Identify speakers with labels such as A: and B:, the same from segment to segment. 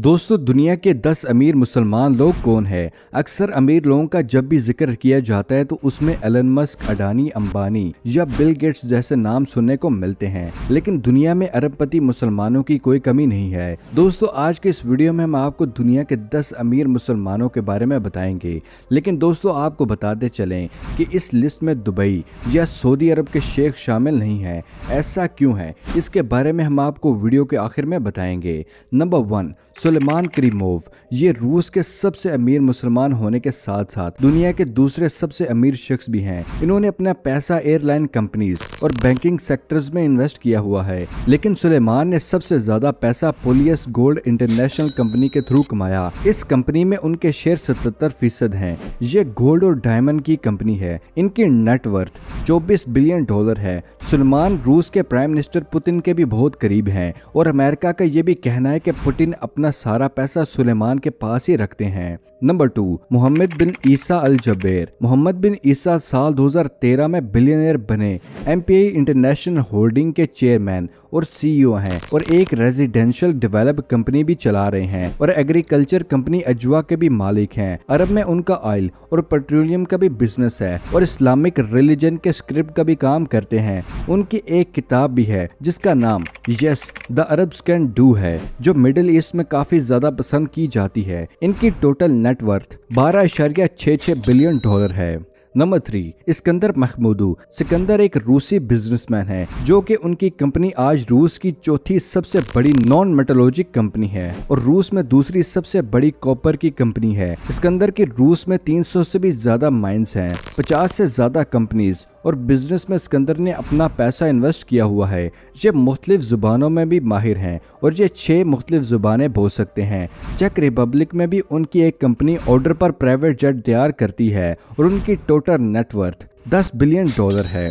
A: दोस्तों दुनिया के 10 अमीर मुसलमान लोग कौन है अक्सर अमीर लोगों का जब भी जिक्र किया जाता है तो उसमें एलन मस्क अडानी अंबानी या बिल गेट्स जैसे नाम सुनने को मिलते हैं लेकिन दुनिया में अरबपति मुसलमानों की कोई कमी नहीं है दोस्तों आज के इस वीडियो में हम आपको दुनिया के 10 अमीर मुसलमानों के बारे में बताएंगे लेकिन दोस्तों आपको बताते चले कि इस लिस्ट में दुबई या सऊदी अरब के शेख शामिल नहीं है ऐसा क्यों है इसके बारे में हम आपको वीडियो के आखिर में बताएंगे नंबर वन सुलेमान क्रीमोव ये रूस के सबसे अमीर मुसलमान होने के साथ साथ दुनिया के दूसरे सबसे अमीर शख्स भी हैं इन्होंने अपना पैसा एयरलाइन कंपनीज और बैंकिंग सेक्टर्स में इन्वेस्ट किया हुआ है लेकिन सुलेमान ने सबसे ज्यादा पैसा पोलियस गोल्ड इंटरनेशनल कंपनी के थ्रू कमाया इस कंपनी में उनके शेयर सतहत्तर फीसद है ये गोल्ड और डायमंड की कंपनी है इनकी नेटवर्थ चौबीस बिलियन डॉलर है सुलेमान रूस के प्राइम मिनिस्टर पुतिन के भी बहुत करीब है और अमेरिका का ये भी कहना है की पुतिन अपना सारा पैसा सुलेमान के पास ही रखते हैं number two Mohammed bin Isa Al Jaber Mohammed bin Isa साल 2013 में बिलियनर बने एम इंटरनेशनल होल्डिंग के चेयरमैन और सीईओ e हैं और एक रेजिडेंशियल डेवलप कंपनी भी चला रहे हैं और एग्रीकल्चर कंपनी अजवा के भी मालिक हैं अरब में उनका ऑयल और पेट्रोलियम का भी बिजनेस है और इस्लामिक रिलीजन के स्क्रिप्ट का भी काम करते हैं उनकी एक किताब भी है जिसका नाम yes the Arabs can do है जो मिडिल ईस्ट में काफी ज्यादा पसंद की जाती है इनकी टोटल नेटवर्थ बारह बिलियन डॉलर है number three Iskander Makhmudov Sikandar एक रूसी बिजनेसमैन है जो कि उनकी कंपनी आज रूस की चौथी सबसे बड़ी नॉन मेटोलॉजिक कंपनी है और रूस में दूसरी सबसे बड़ी कॉपर की कंपनी है इसकंदर की रूस में 300 से भी ज्यादा माइंस हैं 50 से ज्यादा कंपनीज और बिजनेस में सिकंदर ने अपना पैसा इन्वेस्ट किया हुआ है ये मुख्तलिफ ज़ुबानों में भी माहिर हैं और ये छः मुख्तलिफ ज़ुबानें बोल सकते हैं चेक रिपब्लिक में भी उनकी एक कंपनी ऑर्डर पर प्राइवेट जेट तैयार करती है और उनकी टोटल नेटवर्थ दस बिलियन डॉलर है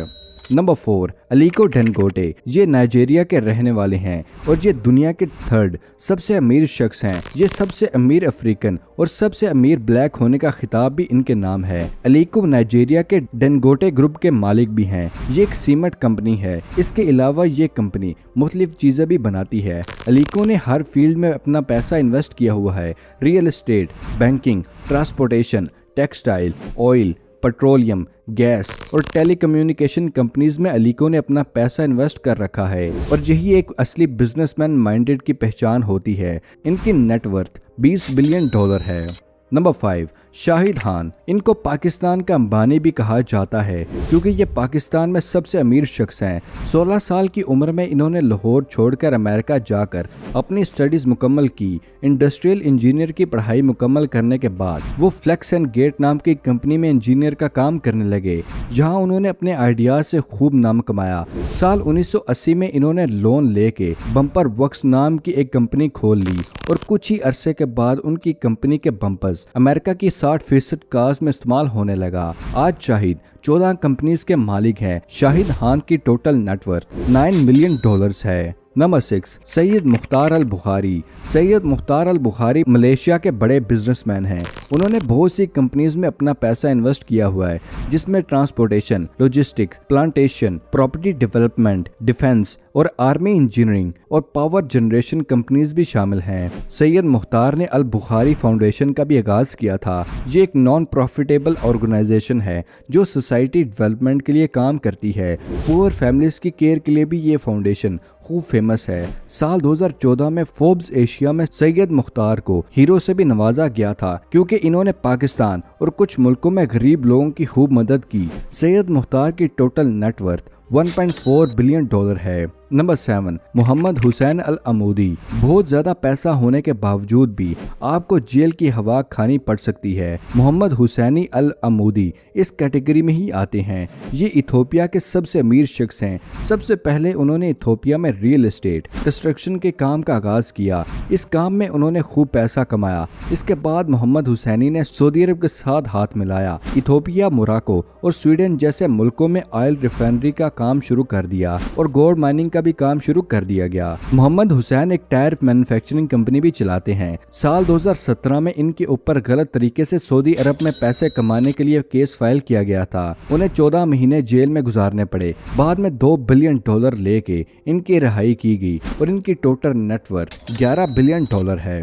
A: नंबर फोर अलीको डनकोटे ये नाइजेरिया के रहने वाले हैं और ये दुनिया के थर्ड सबसे अमीर शख्स हैं ये सबसे अमीर अफ्रीकन और सबसे अमीर ब्लैक होने का खिताब भी इनके नाम है अलीको नाइजेरिया के डनगोटे ग्रुप के मालिक भी हैं ये एक सीमेंट कंपनी है इसके अलावा ये कंपनी मुख्तलिफ चीज़ें भी बनाती है अलीको ने हर फील्ड में अपना पैसा इन्वेस्ट किया हुआ है real estate banking transportation textile oil petroleum gas और टेलीकम्युनिकेशन कंपनीज में अलीको ने अपना पैसा इन्वेस्ट कर रखा है और यही एक असली बिजनेसमैन माइंडेड की पहचान होती है इनकी नेटवर्थ 20 बिलियन डॉलर है नंबर फाइव शाहिद खान इनको पाकिस्तान का अंबानी भी कहा जाता है क्योंकि ये पाकिस्तान में सबसे अमीर शख्स हैं 16 साल की उम्र में इन्होंने लाहौर छोड़कर अमेरिका जाकर अपनी स्टडीज़ मुकम्मल की इंडस्ट्रियल इंजीनियर की पढ़ाई मुकम्मल करने के बाद वो फ्लैक्स एंड गेट नाम की कंपनी में इंजीनियर का काम करने लगे जहाँ उन्होंने अपने आइडियाज से खूब नाम कमाया साल उन्नीस में इन्होंने लोन लेके बम्पर वक्स नाम की एक कंपनी खोल ली और कुछ ही अरसे के बाद उनकी कंपनी के बम्पर्स अमेरिका की साठ फीसद कार्स में इस्तेमाल होने लगा आज शाहिद चौदह कंपनीज के मालिक हैं शाहिद खान की टोटल नेटवर्थ 9 मिलियन डॉलर्स है number six Syed Mokhtar Al Bukhary Syed Mokhtar Al Bukhary Malaysia के बड़े बिजनेसमैन हैं उन्होंने बहुत सी कंपनीज में अपना पैसा इन्वेस्ट किया हुआ है जिसमें transportation logistics plantation property development defence और आर्मी इंजीनियरिंग और पावर जनरेशन कंपनीज भी शामिल हैं सैयद मुख्तार ने अल बुखारी फाउंडेशन का भी आगाज किया था ये एक नॉन प्रॉफिटेबल ऑर्गेनाइजेशन है जो सोसाइटी डेवलपमेंट के लिए काम करती है पुअर फैमिलीज की केयर के लिए भी ये फाउंडेशन खूब फेमस है साल 2014 में फोर्ब्स एशिया में सैयद मुख्तार को हीरो से भी नवाजा गया था क्योंकि इन्होंने पाकिस्तान और कुछ मुल्कों में गरीब लोगों की खूब मदद की सैयद मुख्तार की टोटल नेटवर्थ 1.4 बिलियन डॉलर है number seven Mohammed Hussein Al Amoudi बहुत ज्यादा पैसा होने के बावजूद भी आपको जेल की हवा खानी पड़ सकती है मोहम्मद हुसैनी अल अमूदी इस कैटेगरी में ही आते हैं ये इथोपिया के सबसे अमीर शख्स हैं सबसे पहले उन्होंने इथोपिया में रियल एस्टेट कंस्ट्रक्शन के काम का आगाज किया इस काम में उन्होंने खूब पैसा कमाया इसके बाद मोहम्मद हुसैनी ने सऊदी अरब के साथ हाथ मिलाया इथोपिया मोराको और स्वीडन जैसे मुल्कों में ऑयल रिफाइनरी का काम शुरू कर दिया और गोल्ड माइनिंग का का भी काम शुरू कर दिया गया मोहम्मद हुसैन एक टायर मैन्युफैक्चरिंग कंपनी भी चलाते हैं साल 2017 में इनके ऊपर गलत तरीके से सऊदी अरब में पैसे कमाने के लिए केस फाइल किया गया था उन्हें 14 महीने जेल में गुजारने पड़े बाद में 2 बिलियन डॉलर लेके इनकी रिहाई की गई और इनकी टोटल नेटवर्थ ग्यारह बिलियन डॉलर है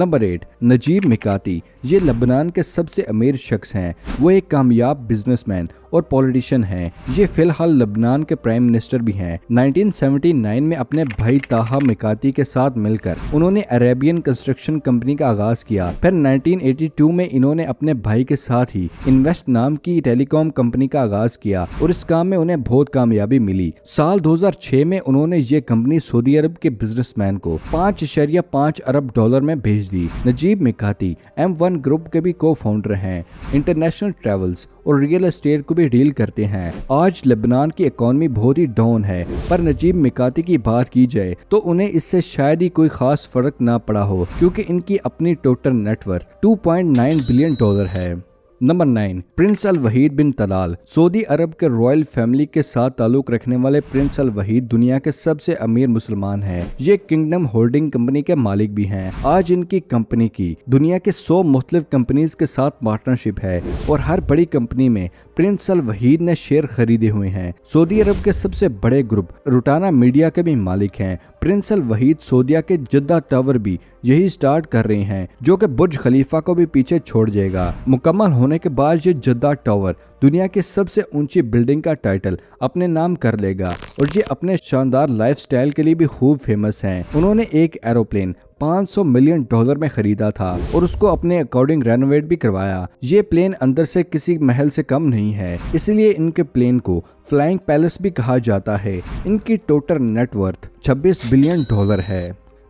A: नंबर एट नजीब मिकाती ये लबनान के सबसे अमीर शख्स हैं वो एक कामयाब बिजनेसमैन और पॉलिटिशियन हैं ये फिलहाल लबनान के प्राइम मिनिस्टर भी हैं 1979 में अपने भाई ताहा मिकाती के साथ मिलकर उन्होंने अरेबियन कंस्ट्रक्शन कंपनी का आगाज किया फिर 1982 में इन्होंने अपने भाई के साथ ही इन्वेस्ट नाम की टेलीकॉम कंपनी का आगाज किया और इस काम में उन्हें बहुत कामयाबी मिली साल 2006 में उन्होंने ये कंपनी सऊदी अरब के बिजनेसमैन को पाँच इशरिया पाँच अरब डॉलर में भेज दी Najib Mikati M one group के भी को फाउंडर हैं इंटरनेशनल ट्रेवल्स और रियल एस्टेट को भी डील करते हैं आज लेबनान की इकोनॉमी बहुत ही डाउन है पर नजीब मिकाती की बात की जाए तो उन्हें इससे शायद ही कोई खास फर्क ना पड़ा हो क्योंकि इनकी अपनी टोटल नेटवर्क 2.9 बिलियन डॉलर है number nine prince Al Waleed bin Talal सऊदी अरब के रॉयल फैमिली के साथ ताल्लुक रखने वाले प्रिंस अल वहीद दुनिया के सबसे अमीर मुसलमान हैं ये किंगडम होल्डिंग कंपनी के मालिक भी हैं आज इनकी कंपनी की दुनिया के सौ मुख्तलिफ कंपनीज के साथ पार्टनरशिप है और हर बड़ी कंपनी में प्रिंस अल वहीद ने शेयर खरीदे हुए हैं सऊदी अरब के सबसे बड़े ग्रुप रुटाना मीडिया के भी मालिक है प्रिंस अल वहीद सऊदिया के जद्दा टावर भी यही स्टार्ट कर रहे हैं जो की बुर्ज खलीफा को भी पीछे छोड़ जाएगा मुकम्मल होने होने के बाद ये जद्दा टावर दुनिया के सबसे ऊंची बिल्डिंग का टाइटल अपने नाम कर लेगा और ये अपने शानदार लाइफस्टाइल के लिए भी खूब फेमस हैं उन्होंने एक एरोप्लेन 500 मिलियन डॉलर में खरीदा था और उसको अपने अकॉर्डिंग रेनोवेट भी करवाया ये प्लेन अंदर से किसी महल से कम नहीं है इसलिए इनके प्लेन को फ्लाइंग पैलेस भी कहा जाता है इनकी टोटल नेटवर्थ छब्बीस बिलियन डॉलर है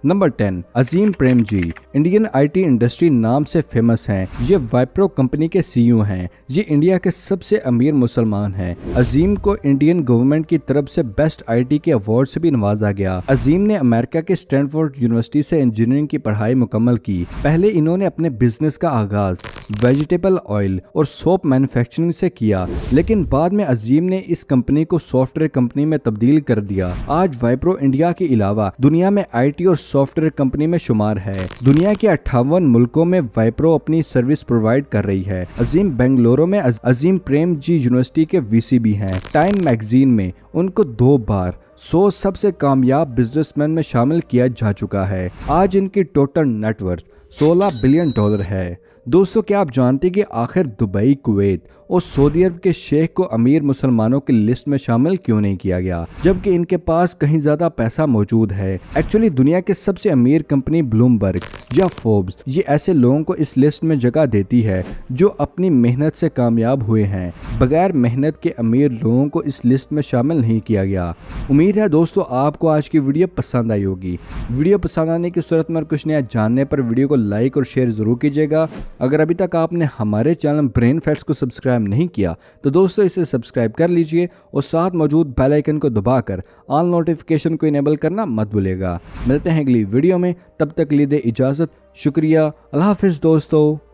A: number ten Azim Premji Indian IT industry नाम से फेमस हैं ये वाइप्रो कंपनी के सीईओ e हैं ये इंडिया के सबसे अमीर मुसलमान हैं अजीम को इंडियन गवर्नमेंट की तरफ से बेस्ट आईटी के अवार्ड से भी नवाजा गया अजीम ने अमेरिका के स्टैनफोर्ड यूनिवर्सिटी से इंजीनियरिंग की पढ़ाई मुकम्मल की पहले इन्होंने अपने बिजनेस का आगाज वेजिटेबल ऑयल और सोप मैन्युफैक्चरिंग से किया लेकिन बाद में अजीम ने इस कंपनी को सॉफ्टवेयर कंपनी में तब्दील कर दिया आज वाइप्रो इंडिया के अलावा दुनिया में आईटी और सॉफ्टवेयर कंपनी में शुमार है दुनिया के अट्ठावन मुल्कों में वाइप्रो अपनी सर्विस प्रोवाइड कर रही है अजीम बेंगलोरो में अजीम प्रेम जी यूनिवर्सिटी के वी भी हैं टाइम मैगजीन में उनको दो बार सौ सबसे कामयाब बिजनेसमैन में शामिल किया जा चुका है आज इनकी टोटल नेटवर्थ 16 बिलियन डॉलर है दोस्तों क्या आप जानते हैं कि आखिर दुबई कुवैत और सऊदी अरब के शेख को अमीर मुसलमानों की लिस्ट में शामिल क्यों नहीं किया गया जबकि इनके पास कहीं ज्यादा पैसा मौजूद है एक्चुअली दुनिया के सबसे अमीर कंपनी ब्लूमबर्ग या फोर्ब्स ये ऐसे लोगों को इस लिस्ट में जगह देती है जो अपनी मेहनत से कामयाब हुए हैं बगैर मेहनत के अमीर लोगों को इस लिस्ट में शामिल नहीं किया गया उम्मीद है दोस्तों आपको आज की वीडियो पसंद आई होगी वीडियो पसंद आने की सूरत में कुछ नया जानने पर वीडियो को लाइक और शेयर जरूर कीजिएगा अगर अभी तक आपने हमारे चैनल ब्रेन फैक्ट्स को सब्सक्राइब नहीं किया तो दोस्तों इसे सब्सक्राइब कर लीजिए और साथ मौजूद बेल आइकन को दबाकर ऑल नोटिफिकेशन को इनेबल करना मत भूलेगा मिलते हैं अगली वीडियो में तब तक ली दे इजाज़त शुक्रिया अल्लाह हाफिज़ दोस्तों